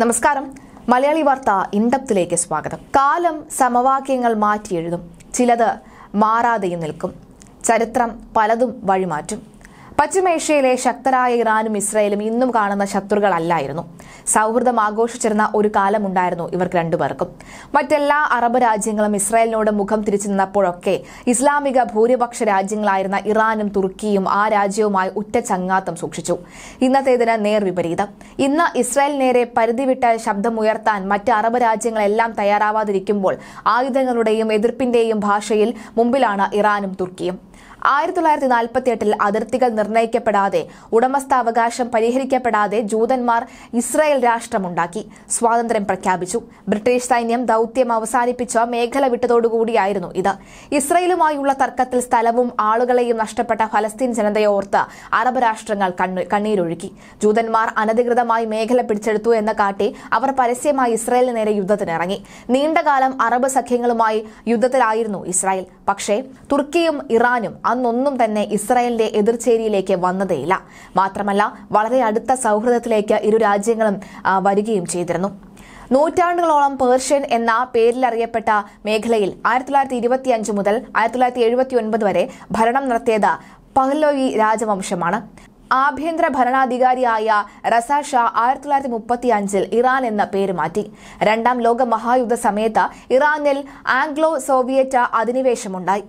നമസ്കാരം മലയാളി വാർത്ത ഇൻഡപ്തിലേക്ക് സ്വാഗതം കാലം സമവാക്യങ്ങൾ മാറ്റിയെഴുതും ചിലത് മാറാതെയും നിൽക്കും ചരിത്രം പലതും വഴിമാറ്റും പശ്ചിമേഷ്യയിലെ ശക്തരായ ഇറാനും ഇസ്രയേലും ഇന്നും കാണുന്ന ശത്രുക്കളല്ലായിരുന്നു സൗഹൃദം ആഘോഷിച്ചിരുന്ന ഒരു കാലമുണ്ടായിരുന്നു ഇവർക്ക് രണ്ടുപേർക്കും മറ്റെല്ലാ അറബ് രാജ്യങ്ങളും ഇസ്രായേലിനോട് മുഖം തിരിച്ചു നിന്നപ്പോഴൊക്കെ ഇസ്ലാമിക ഭൂരിപക്ഷ രാജ്യങ്ങളായിരുന്ന ഇറാനും തുർക്കിയും ആ രാജ്യവുമായി ഉറ്റ ചങ്ങാത്തം സൂക്ഷിച്ചു ഇന്നത്തേതിന് നേർ വിപരീതം ഇന്ന് ഇസ്രായേൽ നേരെ പരിധിവിട്ട ശബ്ദമുയർത്താൻ മറ്റ് അറബ് രാജ്യങ്ങളെല്ലാം തയ്യാറാവാതിരിക്കുമ്പോൾ ആയുധങ്ങളുടെയും എതിർപ്പിന്റെയും ഭാഷയിൽ മുമ്പിലാണ് ഇറാനും തുർക്കിയും ആയിരത്തി തൊള്ളായിരത്തി എട്ടിൽ അതിർത്തികൾ നിർണ്ണയിക്കപ്പെടാതെ ഉടമസ്ഥാവകാശം പരിഹരിക്കപ്പെടാതെ ജൂതന്മാർ ഇസ്രായേൽ രാഷ്ട്രമുണ്ടാക്കി സ്വാതന്ത്ര്യം പ്രഖ്യാപിച്ചു ബ്രിട്ടീഷ് സൈന്യം ദൌത്യം അവസാനിപ്പിച്ച മേഖല വിട്ടതോടുകൂടിയായിരുന്നു ഇത് ഇസ്രയേലുമായുള്ള തർക്കത്തിൽ സ്ഥലവും ആളുകളെയും നഷ്ടപ്പെട്ട ഫലസ്തീൻ ജനതയോർത്ത് അറബ് രാഷ്ട്രങ്ങൾ കണ്ണീരൊഴുക്കി ജൂതന്മാർ അനധികൃതമായി മേഖല പിടിച്ചെടുത്തു എന്ന് കാട്ടി അവർ പരസ്യമായി ഇസ്രായേലിന് നേരെ യുദ്ധത്തിനിറങ്ങി നീണ്ടകാലം അറബ് സഖ്യങ്ങളുമായി യുദ്ധത്തിലായിരുന്നു ഇസ്രായേൽ പക്ഷേ തുർക്കിയും ഇറാനും അന്നൊന്നും തന്നെ ഇസ്രായേലിന്റെ എതിർചേരിയിലേക്ക് വന്നതേയില്ല മാത്രമല്ല വളരെ അടുത്ത സൗഹൃദത്തിലേക്ക് ഇരു രാജ്യങ്ങളും വരികയും ചെയ്തിരുന്നു നൂറ്റാണ്ടുകളോളം പേർഷ്യൻ എന്ന പേരിൽ അറിയപ്പെട്ട മേഖലയിൽ ആയിരത്തി തൊള്ളായിരത്തി ഇരുപത്തിയഞ്ച് മുതൽ ആയിരത്തി തൊള്ളായിരത്തി എഴുപത്തി ഒൻപത് വരെ ഭരണം നടത്തിയത് പഹ്ലോയി രാജവംശമാണ് ആഭ്യന്തര ഭരണാധികാരിയായ റസ ഷാ ആയിരത്തി തൊള്ളായിരത്തി മുപ്പത്തി അഞ്ചിൽ ഇറാൻ എന്ന പേര് മാറ്റി രണ്ടാം ലോക മഹായുദ്ധ സമയത്ത് ഇറാനിൽ ആംഗ്ലോ സോവിയറ്റ് അധിനിവേശമുണ്ടായി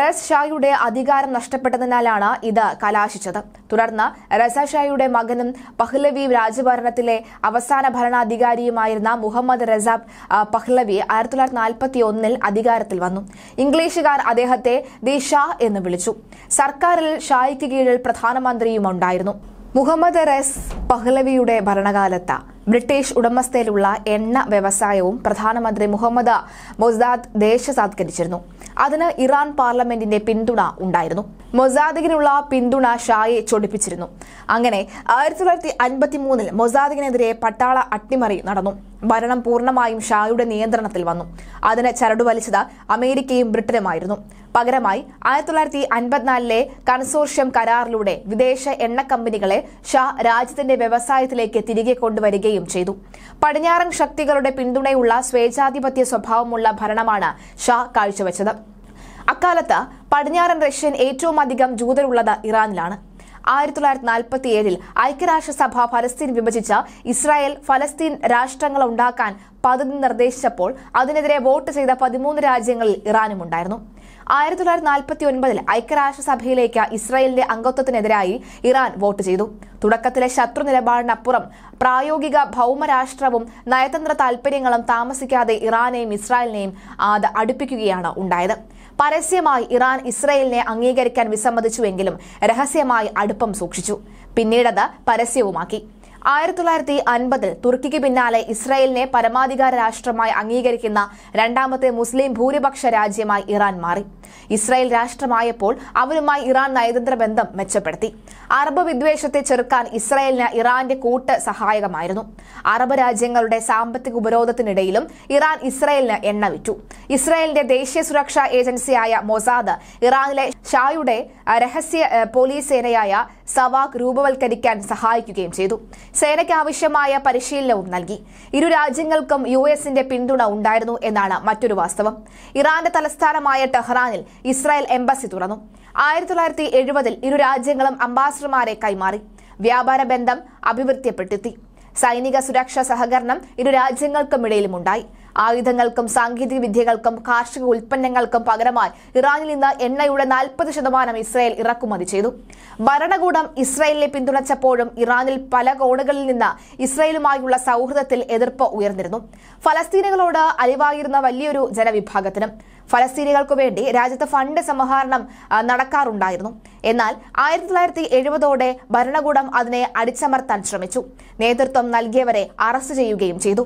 റസ് ഷായുടെ അധികാരം നഷ്ടപ്പെട്ടതിനാലാണ് ഇത് കലാശിച്ചത് തുടർന്ന് റസ ഷായുടെ മകനും പഹ്ലവി രാജഭരണത്തിലെ അവസാന ഭരണാധികാരിയുമായിരുന്ന മുഹമ്മദ് റസാബ് പഹ്ലവി ആയിരത്തി തൊള്ളായിരത്തി നാൽപ്പത്തി ഒന്നിൽ അധികാരത്തിൽ വന്നു ഇംഗ്ലീഷുകാർ അദ്ദേഹത്തെ ദി ഷാ എന്ന് വിളിച്ചു സർക്കാരിൽ ഷായ്ക്ക് കീഴിൽ പ്രധാനമന്ത്രിയും ഉണ്ടായിരുന്നു മുഹമ്മദ് റസ് പഹ്ലവിയുടെ ഭരണകാലത്താണ് ബ്രിട്ടീഷ് ഉടമസ്ഥയിലുള്ള എണ്ണ വ്യവസായവും പ്രധാനമന്ത്രി മുഹമ്മദ് മൊസാദ് ദേശസാത്കരിച്ചിരുന്നു അതിന് ഇറാൻ പാർലമെന്റിന്റെ പിന്തുണ ഉണ്ടായിരുന്നു മൊസാദിഗിനുള്ള പിന്തുണ ഷായെ ചൊടിപ്പിച്ചിരുന്നു അങ്ങനെ ആയിരത്തി തൊള്ളായിരത്തി അൻപത്തി മൂന്നിൽ മൊസാദിഗിനെതിരെ പട്ടാള അട്ടിമറി നടന്നു ഭരണം പൂർണ്ണമായും ഷായുടെ നിയന്ത്രണത്തിൽ വന്നു അതിന് ചരടുവലിച്ചത് അമേരിക്കയും ബ്രിട്ടനുമായിരുന്നു പകരമായി ആയിരത്തി തൊള്ളായിരത്തി അൻപത്തിനാലിലെ കൺസോർഷ്യം കരാറിലൂടെ വിദേശ എണ്ണ കമ്പനികളെ ഷാ രാജ്യത്തിന്റെ വ്യവസായത്തിലേക്ക് തിരികെ കൊണ്ടുവരികയും നേടുകയും ചെയ്തു പടിഞ്ഞാറൻ ശക്തികളുടെ പിന്തുണയുള്ള സ്വേച്ഛാധിപത്യ സ്വഭാവമുള്ള ഭരണമാണ് ഷാ കാഴ്ചവെച്ചത് അക്കാലത്ത് പടിഞ്ഞാറൻ റഷ്യൻ ഏറ്റവും അധികം ജൂതരുള്ളത് ഇറാനിലാണ് ആയിരത്തി തൊള്ളായിരത്തി നാൽപ്പത്തി ഏഴിൽ ഐക്യരാഷ്ട്രസഭ ഫലസ്തീൻ വിഭജിച്ച ഇസ്രായേൽ ഫലസ്തീൻ രാഷ്ട്രങ്ങൾ ഉണ്ടാക്കാൻ പദ്ധതി നിർദ്ദേശിച്ചപ്പോൾ അതിനെതിരെ വോട്ട് ചെയ്ത പതിമൂന്ന് രാജ്യങ്ങളിൽ ഇറാനുമുണ്ടായിരുന്നു ആയിരത്തി തൊള്ളായിരത്തി നാൽപ്പത്തി ഒൻപതിൽ ഐക്യരാഷ്ട്രസഭയിലേക്ക് ഇസ്രായേലിന്റെ അംഗത്വത്തിനെതിരായി ഇറാൻ വോട്ട് ചെയ്തു തുടക്കത്തിലെ ശത്രു നിലപാടിനപ്പുറം പ്രായോഗിക ഭൗമരാഷ്ട്രവും നയതന്ത്ര താൽപര്യങ്ങളും താമസിക്കാതെ ഇറാനെയും ഇസ്രായേലിനെയും അത് അടുപ്പിക്കുകയാണ് ഉണ്ടായത് പരസ്യമായി ഇറാൻ ഇസ്രായേലിനെ അംഗീകരിക്കാൻ വിസമ്മതിച്ചുവെങ്കിലും രഹസ്യമായി അടുപ്പം സൂക്ഷിച്ചു പിന്നീടത് പരസ്യവുമാക്കി ആയിരത്തി തൊള്ളായിരത്തി അൻപതിൽ തുർക്കിക്ക് പിന്നാലെ ഇസ്രായേലിനെ പരമാധികാര രാഷ്ട്രമായി അംഗീകരിക്കുന്ന രണ്ടാമത്തെ മുസ്ലിം ഭൂരിപക്ഷ രാജ്യമായി ഇറാൻ മാറി ഇസ്രായേൽ രാഷ്ട്രമായപ്പോൾ അവരുമായി ഇറാൻ നയതന്ത്ര ബന്ധം മെച്ചപ്പെടുത്തി അറബ് വിദ്വേഷത്തെ ചെറുക്കാൻ ഇസ്രായേലിന് ഇറാന്റെ കൂട്ട് സഹായകമായിരുന്നു അറബ് രാജ്യങ്ങളുടെ സാമ്പത്തിക ഉപരോധത്തിനിടയിലും ഇറാൻ ഇസ്രായേലിന് എണ്ണ വിറ്റു ഇസ്രായേലിന്റെ ദേശീയ സുരക്ഷാ ഏജൻസിയായ മൊസാദ് ഇറാനിലെ ഷായുടെ രഹസ്യ പോലീസ് സേനയായ സവാക് രൂപവൽക്കരിക്കാൻ സഹായിക്കുകയും ചെയ്തു സേനയ്ക്ക് ആവശ്യമായ പരിശീലനവും നൽകി ഇരു രാജ്യങ്ങൾക്കും യു എസിന്റെ പിന്തുണ ഉണ്ടായിരുന്നു എന്നാണ് മറ്റൊരു വാസ്തവം ഇറാന്റെ തലസ്ഥാനമായ ടെഹ്റാനിൽ ഇസ്രായേൽ എംബസി തുറന്നു ആയിരത്തി തൊള്ളായിരത്തി എഴുപതിൽ ഇരു രാജ്യങ്ങളും അംബാസഡർമാരെ കൈമാറി വ്യാപാര ബന്ധം അഭിവൃദ്ധിപ്പെട്ടിത്തി സൈനിക സുരക്ഷാ സഹകരണം ഇരു രാജ്യങ്ങൾക്കുമിടയിലുമുണ്ടായി ആയുധങ്ങൾക്കും സാങ്കേതിക വിദ്യകൾക്കും കാർഷിക ഉൽപ്പന്നങ്ങൾക്കും പകരമായി ഇറാനിൽ നിന്ന് എണ്ണയുടെ നാൽപ്പത് ശതമാനം ഇസ്രായേൽ ഇറക്കുമതി ചെയ്തു ഭരണകൂടം ഇസ്രായേലിനെ പിന്തുണച്ചപ്പോഴും ഇറാനിൽ പല കോണുകളിൽ നിന്ന് ഇസ്രായേലുമായുള്ള സൗഹൃദത്തിൽ എതിർപ്പ് ഉയർന്നിരുന്നു ഫലസ്തീനുകളോട് അലിവായിരുന്ന വലിയൊരു ജനവിഭാഗത്തിനും ഫലസ്തീനികൾക്കു വേണ്ടി രാജ്യത്ത് ഫണ്ട് സമാഹരണം നടക്കാറുണ്ടായിരുന്നു എന്നാൽ ആയിരത്തി തൊള്ളായിരത്തി എഴുപതോടെ ഭരണകൂടം അതിനെ അടിച്ചമർത്താൻ ശ്രമിച്ചു നേതൃത്വം നൽകിയവരെ അറസ്റ്റ് ചെയ്യുകയും ചെയ്തു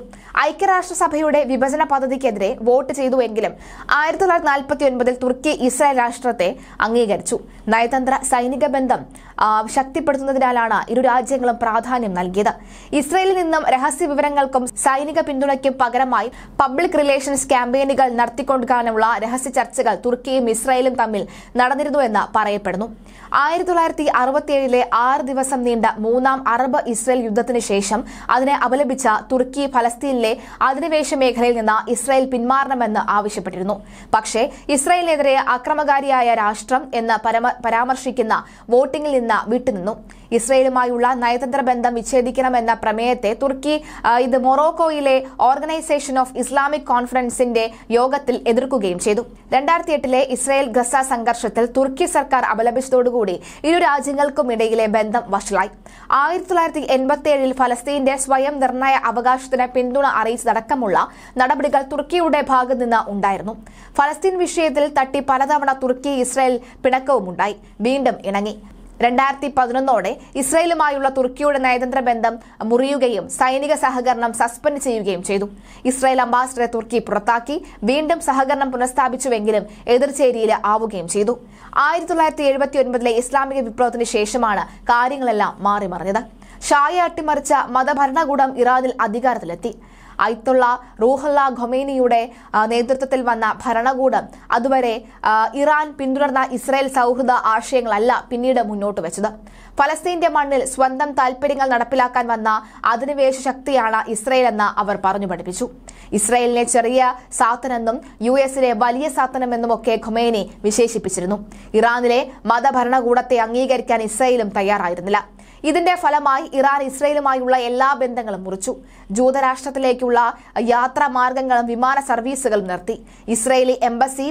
ഐക്യരാഷ്ട്രസഭയുടെ വിഭജന പദ്ധതിക്കെതിരെ വോട്ട് ചെയ്തുവെങ്കിലും ആയിരത്തി തൊള്ളായിരത്തി നാൽപ്പത്തി ഒൻപതിൽ തുർക്കി ഇസ്രായേൽ രാഷ്ട്രത്തെ അംഗീകരിച്ചു നയതന്ത്ര സൈനിക ബന്ധം ശക്തിപ്പെടുത്തുന്നതിനാലാണ് ഇരു രാജ്യങ്ങളും പ്രാധാന്യം നൽകിയത് ഇസ്രയേലിൽ നിന്നും രഹസ്യ വിവരങ്ങൾക്കും സൈനിക പിന്തുണയ്ക്കും പകരമായി പബ്ലിക് റിലേഷൻസ് ക്യാമ്പയിനുകൾ നടത്തിക്കൊടുക്കാനുള്ള രഹസ്യ ചർച്ചകൾ തുർക്കിയും ഇസ്രായേലും തമ്മിൽ നടന്നിരുന്നു എന്ന് പറയപ്പെടുന്നു ആയിരത്തി തൊള്ളായിരത്തി അറുപത്തിയേഴിലെ ആറ് ദിവസം നീണ്ട മൂന്നാം അറബ് ഇസ്രയേൽ യുദ്ധത്തിന് ശേഷം അതിനെ അപലപിച്ച തുർക്കി ഫലസ്തീനിലെ അധിനിവേശ മേഖലയിൽ നിന്ന് ഇസ്രായേൽ പിന്മാറണമെന്ന് ആവശ്യപ്പെട്ടിരുന്നു പക്ഷേ ഇസ്രായേലിനെതിരെ അക്രമകാരിയായ രാഷ്ട്രം എന്ന് പരാമർശിക്കുന്ന വോട്ടിംഗിൽ നിന്ന് വിട്ടുനിന്നു ഇസ്രയേലുമായുള്ള നയതന്ത്ര ബന്ധം വിച്ഛേദിക്കണമെന്ന പ്രമേയത്തെ തുർക്കി ഇത് മൊറോക്കോയിലെ ഓർഗനൈസേഷൻ ഓഫ് ഇസ്ലാമിക് കോൺഫറൻസിന്റെ യോഗത്തിൽ എതിർക്കുകയും ചെയ്തു രണ്ടായിരത്തി എട്ടിലെ ഇസ്രായേൽ ഗസ സംഘർഷത്തിൽ തുർക്കി സർക്കാർ അപലപിച്ചതോടുകൂടി ഇരു ഇടയിലെ ബന്ധം വഷളായി ആയിരത്തി തൊള്ളായിരത്തി എൺപത്തി ഏഴിൽ ഫലസ്തീന്റെ സ്വയം നിർണയ അവകാശത്തിന് പിന്തുണ അറിയിച്ചതടക്കമുള്ള നടപടികൾ തുർക്കിയുടെ നിന്ന് ഉണ്ടായിരുന്നു ഫലസ്തീൻ വിഷയത്തിൽ തട്ടി പലതവണ തുർക്കി ഇസ്രായേൽ പിണക്കവുമുണ്ടായി വീണ്ടും ഇണങ്ങി രണ്ടായിരത്തി പതിനൊന്നോടെ ഇസ്രയേലുമായുള്ള തുർക്കിയുടെ നയതന്ത്ര ബന്ധം മുറിയുകയും സൈനിക സഹകരണം സസ്പെൻഡ് ചെയ്യുകയും ചെയ്തു ഇസ്രയേൽ അംബാസിഡറെ തുർക്കി പുറത്താക്കി വീണ്ടും സഹകരണം പുനഃസ്ഥാപിച്ചുവെങ്കിലും എതിർചേരിയിൽ ആവുകയും ചെയ്തു ആയിരത്തി തൊള്ളായിരത്തി എഴുപത്തി ഒൻപതിലെ ഇസ്ലാമിക വിപ്ലവത്തിന് ശേഷമാണ് കാര്യങ്ങളെല്ലാം മാറിമറിഞ്ഞത് ഷായ അട്ടിമറിച്ച മതഭരണകൂടം ഇറാനിൽ അധികാരത്തിലെത്തി അയ്ത്തുള്ള റൂഹല്ല ഖൊമേനിയുടെ നേതൃത്വത്തിൽ വന്ന ഭരണകൂടം അതുവരെ ഇറാൻ പിന്തുടർന്ന ഇസ്രായേൽ സൗഹൃദ ആശയങ്ങളല്ല പിന്നീട് മുന്നോട്ട് വെച്ചത് ഫലസ്തീന്റെ മണ്ണിൽ സ്വന്തം താൽപര്യങ്ങൾ നടപ്പിലാക്കാൻ വന്ന അധിനിവേശ ശക്തിയാണ് ഇസ്രായേൽ എന്ന് അവർ പറഞ്ഞു പഠിപ്പിച്ചു ഇസ്രായേലിനെ ചെറിയ സാത്തനെന്നും യു എസിലെ വലിയ ഒക്കെ ഖൊമേനി വിശേഷിപ്പിച്ചിരുന്നു ഇറാനിലെ മതഭരണകൂടത്തെ അംഗീകരിക്കാൻ ഇസ്രായേലും തയ്യാറായിരുന്നില്ല ഇതിന്റെ ഫലമായി ഇറാൻ ഇസ്രയേലുമായുള്ള എല്ലാ ബന്ധങ്ങളും മുറിച്ചു ജൂതരാഷ്ട്രത്തിലേക്കുള്ള യാത്രാ മാർഗങ്ങളും വിമാന സർവീസുകളും നിർത്തി ഇസ്രയേലി എംബസി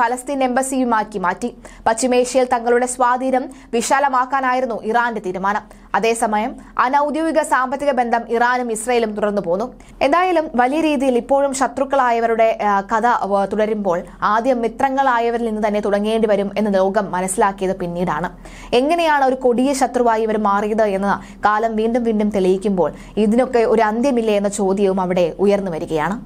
ഫലസ്തീൻ എംബസിയുമാക്കി മാറ്റി പശ്ചിമേഷ്യയിൽ തങ്ങളുടെ സ്വാധീനം വിശാലമാക്കാനായിരുന്നു ഇറാന്റെ തീരുമാനം അതേസമയം അനൌദ്യോഗിക സാമ്പത്തിക ബന്ധം ഇറാനും ഇസ്രയേലും തുടർന്നു പോന്നു എന്തായാലും വലിയ രീതിയിൽ ഇപ്പോഴും ശത്രുക്കളായവരുടെ കഥ തുടരുമ്പോൾ ആദ്യം മിത്രങ്ങളായവരിൽ നിന്ന് തന്നെ തുടങ്ങേണ്ടി വരും എന്ന് ലോകം മനസ്സിലാക്കിയത് പിന്നീടാണ് എങ്ങനെയാണ് ഒരു കൊടിയ ശത്രുവായി ഇവർ മാറിയത് എന്ന് കാലം വീണ്ടും വീണ്ടും തെളിയിക്കുമ്പോൾ ഇതിനൊക്കെ ഒരു അന്ത്യമില്ലേ എന്ന ചോദ്യവും അവിടെ ഉയർന്നു വരികയാണ്